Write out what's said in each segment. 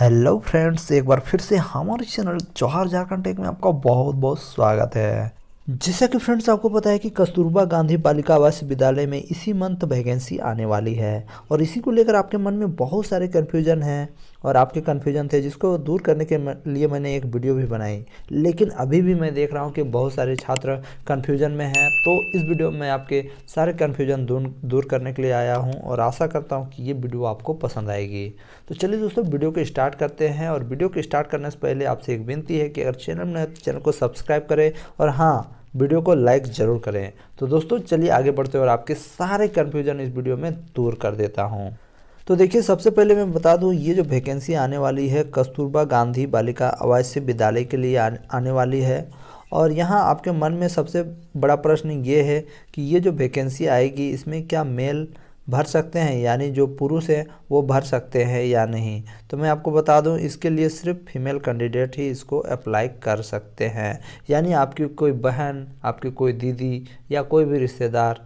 hello friends एक बार फिर से हमारे चैनल जौहर झारखंड टेक में आपका बहुत बहुत स्वागत है जैसा कि फ्रेंड्स आपको पता है कि कस्तूरबा गांधी बालिका आवासीय विद्यालय में इसी मंथ वैकेंसी आने वाली है और इसी को लेकर आपके मन में बहुत सारे कन्फ्यूजन हैं और आपके कन्फ्यूजन थे जिसको दूर करने के लिए मैंने एक वीडियो भी बनाई लेकिन अभी भी मैं देख रहा हूँ कि बहुत सारे छात्र कन्फ्यूजन में हैं तो इस वीडियो में आपके सारे कन्फ्यूजन दूर दूर करने के लिए आया हूँ और आशा करता हूँ कि ये वीडियो आपको पसंद आएगी तो चलिए दोस्तों वीडियो को स्टार्ट करते हैं और वीडियो को स्टार्ट करने से पहले आपसे एक विनती है कि अगर चैनल में चैनल तो को सब्सक्राइब करें और हाँ वीडियो को लाइक ज़रूर करें तो दोस्तों चलिए आगे बढ़ते और आपके सारे कन्फ्यूजन इस वीडियो में दूर कर देता हूँ तो देखिए सबसे पहले मैं बता दूं ये जो वैकेंसी आने वाली है कस्तूरबा गांधी बालिका आवासीय विद्यालय के लिए आने वाली है और यहाँ आपके मन में सबसे बड़ा प्रश्न ये है कि ये जो वैकेंसी आएगी इसमें क्या मेल भर सकते हैं यानी जो पुरुष हैं वो भर सकते हैं या नहीं तो मैं आपको बता दूं इसके लिए सिर्फ फीमेल कैंडिडेट ही इसको अप्लाई कर सकते हैं यानी आपकी कोई बहन आपकी कोई दीदी या कोई भी रिश्तेदार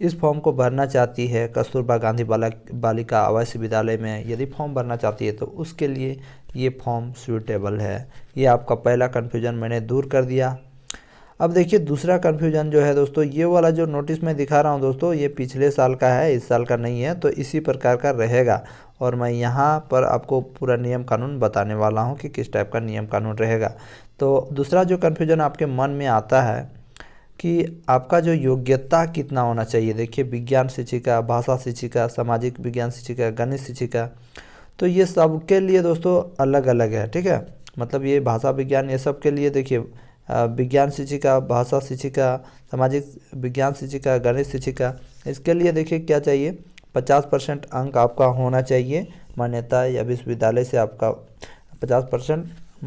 इस फॉर्म को भरना चाहती है कस्तूरबा गांधी बालिका आवासीय विद्यालय में यदि फॉर्म भरना चाहती है तो उसके लिए ये फॉर्म सूटेबल है ये आपका पहला कन्फ्यूजन मैंने दूर कर दिया अब देखिए दूसरा कन्फ्यूजन जो है दोस्तों ये वाला जो नोटिस मैं दिखा रहा हूँ दोस्तों ये पिछले साल का है इस साल का नहीं है तो इसी प्रकार का रहेगा और मैं यहाँ पर आपको पूरा नियम कानून बताने वाला हूँ कि किस टाइप का नियम कानून रहेगा तो दूसरा जो कन्फ्यूजन आपके मन में आता है कि आपका जो योग्यता कितना होना चाहिए देखिए विज्ञान शिक्षिका भाषा शिक्षिका सामाजिक विज्ञान शिक्षिका गणित शिक्षिका तो ये सब के लिए दोस्तों अलग अलग है ठीक है मतलब ये भाषा विज्ञान ये सब के लिए देखिए विज्ञान शिक्षिका भाषा शिक्षिका सामाजिक विज्ञान शिक्षिका गणित शिक्षिका इसके लिए देखिए क्या चाहिए पचास परसेंट अंक आपका होना चाहिए मान्यता या विश्वविद्यालय से आपका पचास परसेंट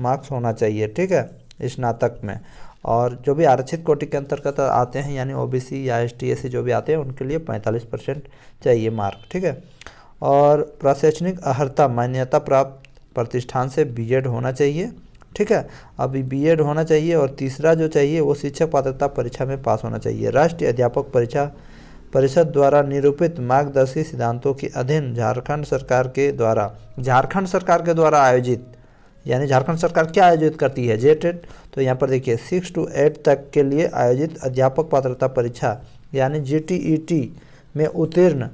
मार्क्स होना चाहिए ठीक है स्नातक में और जो भी आरक्षित कोटि के अंतर्गत आते हैं यानी ओबीसी या एस टी जो भी आते हैं उनके लिए 45 परसेंट चाहिए मार्क ठीक है और प्रशैक्षणिक अर्हता मान्यता प्राप्त प्रतिष्ठान से बीएड e होना चाहिए ठीक है अभी बीएड e होना चाहिए और तीसरा जो चाहिए वो शिक्षक पात्रता परीक्षा में पास होना चाहिए राष्ट्रीय अध्यापक परीक्षा परिषद द्वारा निरूपित मार्गदर्शी सिद्धांतों के अधीन झारखंड सरकार के द्वारा झारखंड सरकार के द्वारा आयोजित यानी झारखंड सरकार क्या आयोजित करती है जेटेड तो यहाँ पर देखिए सिक्स टू एट तक के लिए आयोजित अध्यापक पात्रता परीक्षा यानी जी e में उत्तीर्ण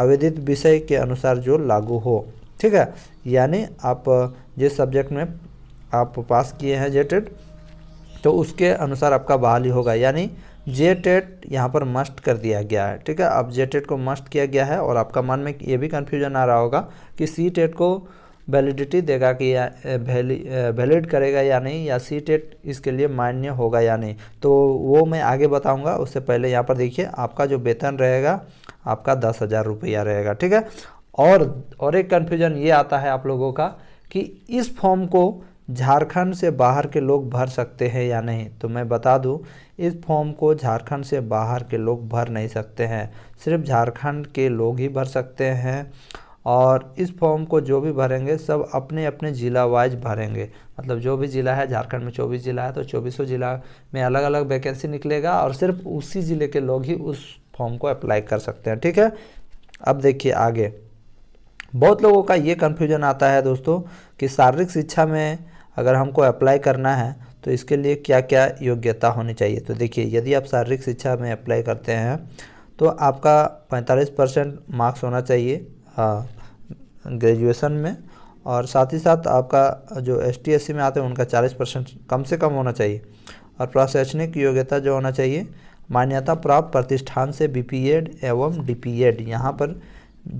आवेदित विषय के अनुसार जो लागू हो ठीक है यानी आप जिस सब्जेक्ट में आप पास किए हैं जेटेड तो उसके अनुसार आपका बहाली होगा यानी जे टेट यहाँ पर मस्ट कर दिया गया है ठीक है अब जे टेट को मस्ट किया गया है और आपका मन में ये भी कन्फ्यूजन आ रहा होगा कि सी टेट को वैलिडिटी देगा कि या वैलिड करेगा या नहीं या सी टेट इसके लिए मान्य होगा या नहीं तो वो मैं आगे बताऊंगा उससे पहले यहाँ पर देखिए आपका जो वेतन रहेगा आपका दस हज़ार रुपया रहेगा ठीक है और और एक कन्फ्यूजन ये आता है आप लोगों का कि इस फॉर्म को झारखंड से बाहर के लोग भर सकते हैं या नहीं तो मैं बता दूँ इस फॉर्म को झारखंड से बाहर के लोग भर नहीं सकते हैं सिर्फ झारखंड के लोग ही भर सकते हैं और इस फॉर्म को जो भी भरेंगे सब अपने अपने ज़िला वाइज भरेंगे मतलब जो भी ज़िला है झारखंड में चौबीस ज़िला है तो चौबीसों ज़िला में अलग अलग वैकेंसी निकलेगा और सिर्फ उसी ज़िले के लोग ही उस फॉर्म को अप्लाई कर सकते हैं ठीक है अब देखिए आगे बहुत लोगों का ये कन्फ्यूजन आता है दोस्तों कि शारीरिक शिक्षा में अगर हमको अप्लाई करना है तो इसके लिए क्या क्या योग्यता होनी चाहिए तो देखिए यदि आप शारीरिक शिक्षा में अप्लाई करते हैं तो आपका 45 परसेंट मार्क्स होना चाहिए हाँ ग्रेजुएशन में और साथ ही साथ आपका जो एस टी में आते हैं उनका चालीस परसेंट कम से कम होना चाहिए और प्रशैक्षणिक योग्यता जो होना चाहिए मान्यता प्राप्त प्रतिष्ठान से बी पी एड एवं डी पी एड यहाँ पर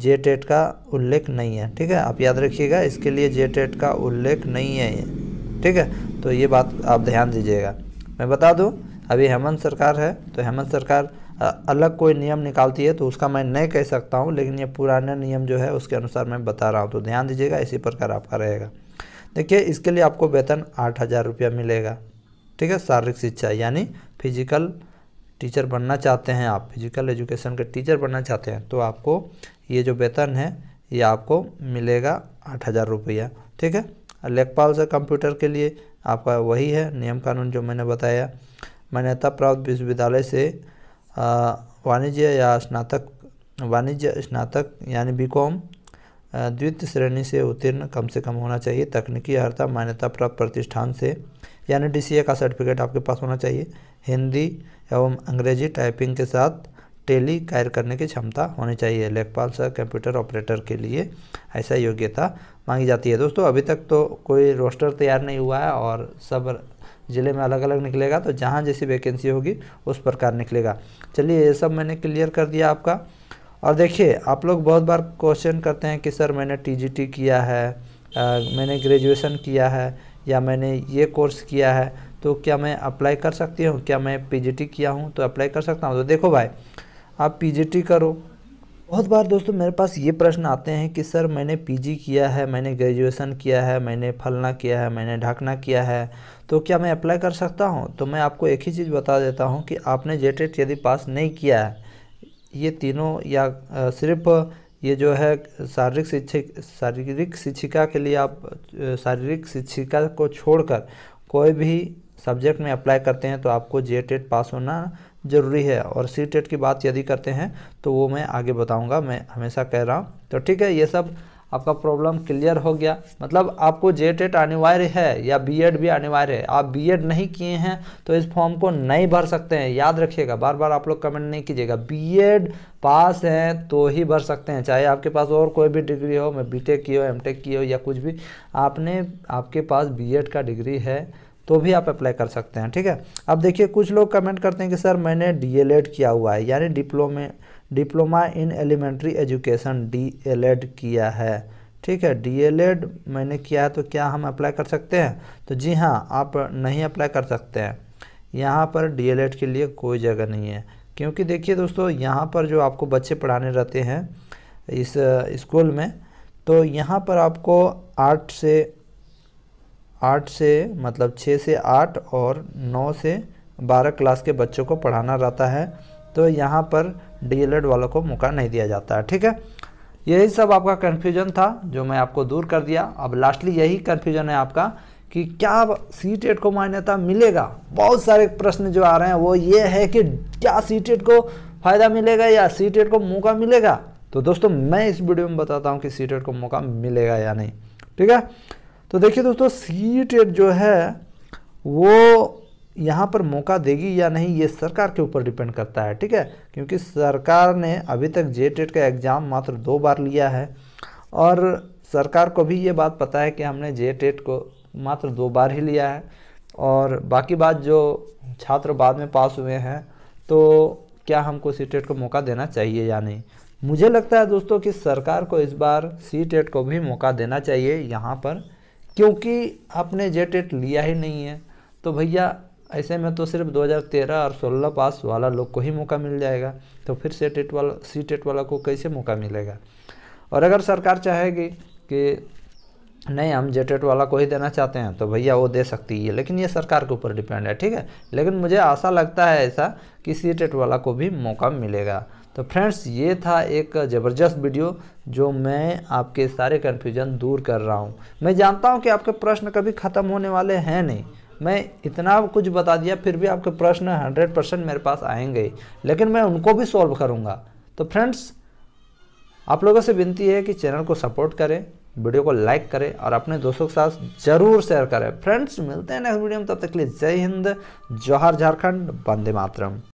जे टेट e का उल्लेख नहीं है ठीक है आप याद रखिएगा इसके लिए जे टेट e का उल्लेख नहीं है ठीक है तो ये बात आप ध्यान दीजिएगा मैं बता दूँ अभी हेमंत सरकार है तो हेमंत सरकार अलग कोई नियम निकालती है तो उसका मैं नहीं कह सकता हूँ लेकिन ये पुराने नियम जो है उसके अनुसार मैं बता रहा हूँ तो ध्यान दीजिएगा इसी प्रकार आपका रहेगा देखिए इसके लिए आपको वेतन आठ हज़ार रुपया मिलेगा ठीक है शारीरिक शिक्षा यानी फिजिकल टीचर बनना चाहते हैं आप फिजिकल एजुकेशन के टीचर बनना चाहते हैं तो आपको ये जो वेतन है ये आपको मिलेगा आठ हज़ार रुपया ठीक है लेखपाल से कंप्यूटर के लिए आपका वही है नियम कानून जो मैंने बताया मान्यता प्राप्त विश्वविद्यालय से वाणिज्य या स्नातक वाणिज्य स्नातक यानी बी कॉम द्वितीय श्रेणी से उत्तीर्ण कम से कम होना चाहिए तकनीकी अर्थात मान्यता प्राप्त प्रतिष्ठान से यानी डी का सर्टिफिकेट आपके पास होना चाहिए हिंदी एवं अंग्रेजी टाइपिंग के साथ टेली कार्य करने की क्षमता होनी चाहिए लेखपाल सर कंप्यूटर ऑपरेटर के लिए ऐसा योग्यता मांगी जाती है दोस्तों अभी तक तो कोई रोस्टर तैयार नहीं हुआ है और सब ज़िले में अलग अलग निकलेगा तो जहाँ जैसी वैकेंसी होगी उस प्रकार निकलेगा चलिए ये सब मैंने क्लियर कर दिया आपका और देखिए आप लोग बहुत बार क्वेश्चन करते हैं कि सर मैंने टी किया है आ, मैंने ग्रेजुएशन किया है या मैंने ये कोर्स किया है तो क्या मैं अप्लाई कर सकती हूँ क्या मैं पीजीटी किया हूँ तो अप्लाई कर सकता हूँ तो देखो भाई आप पीजीटी करो बहुत बार दोस्तों मेरे पास ये प्रश्न आते हैं कि सर मैंने पीजी किया है मैंने ग्रेजुएशन किया है मैंने फलना किया है मैंने ढाकना किया है तो क्या मैं अप्लाई कर सकता हूँ तो मैं आपको एक ही चीज़ बता देता हूँ कि आपने जेटेट यदि पास नहीं किया है ये तीनों या सिर्फ ये जो है शारीरिक शिक्षक शारीरिक शिक्षिका के लिए आप शारीरिक शिक्षिका को छोड़कर कोई भी सब्जेक्ट में अप्लाई करते हैं तो आपको जे पास होना ज़रूरी है और सी टेट की बात यदि करते हैं तो वो मैं आगे बताऊँगा मैं हमेशा कह रहा हूँ तो ठीक है ये सब आपका प्रॉब्लम क्लियर हो गया मतलब आपको जे टेट e अनिवार्य है या बीएड भी अनिवार्य है आप बीएड नहीं किए हैं तो इस फॉर्म को नहीं भर सकते हैं याद रखिएगा बार बार आप लोग कमेंट नहीं कीजिएगा एड पास हैं तो ही भर सकते हैं चाहे आपके पास और कोई भी डिग्री हो मैं बी टेक की हो टेक की हो या कुछ भी आपने आपके पास एड का डिग्री है तो भी आप अप्लाई कर सकते हैं ठीक है अब देखिए कुछ लोग कमेंट करते हैं कि सर मैंने डी किया हुआ है यानी डिप्लोमे diploma in elementary education D किया है ठीक है डी मैंने किया है तो क्या हम अप्लाई कर सकते हैं तो जी हाँ आप नहीं अप्लाई कर सकते हैं यहाँ पर डी के लिए कोई जगह नहीं है क्योंकि देखिए दोस्तों यहाँ पर जो आपको बच्चे पढ़ाने रहते हैं इस स्कूल में तो यहाँ पर आपको आर्ट से आठ से मतलब छः से आठ और नौ से बारह क्लास के बच्चों को पढ़ाना रहता है तो यहाँ पर डीएलएड वालों को मौका नहीं दिया जाता है ठीक है यही सब आपका कन्फ्यूजन था जो मैं आपको दूर कर दिया अब लास्टली यही कन्फ्यूजन है आपका कि क्या सी टेट को मान्यता मिलेगा बहुत सारे प्रश्न जो आ रहे हैं वो ये है कि क्या सी टेट को फ़ायदा मिलेगा या सी टेट को मौका मिलेगा तो दोस्तों मैं इस वीडियो में बताता हूँ कि सी टेट को मौका मिलेगा या नहीं ठीक है तो देखिए दोस्तों सी टेट जो है वो यहाँ पर मौका देगी या नहीं ये सरकार के ऊपर डिपेंड करता है ठीक है क्योंकि सरकार ने अभी तक जे टेट का एग्ज़ाम मात्र दो बार लिया है और सरकार को भी ये बात पता है कि हमने जे टेट को मात्र दो बार ही लिया है और बाकी बात जो छात्र बाद में पास हुए हैं तो क्या हमको सी टेट को मौका देना चाहिए या नहीं मुझे लगता है दोस्तों कि सरकार को इस बार सी टेट को भी मौका देना चाहिए यहाँ पर क्योंकि आपने जे टेट लिया ही नहीं है तो भैया ऐसे में तो सिर्फ 2013 और 16 पास वाला लोग को ही मौका मिल जाएगा तो फिर से टेट वाला सी टेट वाला को कैसे मौका मिलेगा और अगर सरकार चाहेगी कि नहीं हम जेटेट वाला को ही देना चाहते हैं तो भैया वो दे सकती है लेकिन ये सरकार के ऊपर डिपेंड है ठीक है लेकिन मुझे आशा लगता है ऐसा कि सी टेट वाला को भी मौका मिलेगा तो फ्रेंड्स ये था एक ज़बरदस्त वीडियो जो मैं आपके सारे कन्फ्यूजन दूर कर रहा हूँ मैं जानता हूँ कि आपके प्रश्न कभी ख़त्म होने वाले हैं नहीं मैं इतना कुछ बता दिया फिर भी आपके प्रश्न हंड्रेड परसेंट मेरे पास आएंगे लेकिन मैं उनको भी सॉल्व करूँगा तो फ्रेंड्स आप लोगों से विनती है कि चैनल को सपोर्ट करें वीडियो को लाइक करें और अपने दोस्तों के साथ जरूर शेयर करें फ्रेंड्स मिलते हैं नेक्स्ट वीडियो में तब तक के लिए जय हिंद जौहर झारखंड वंदे मातरम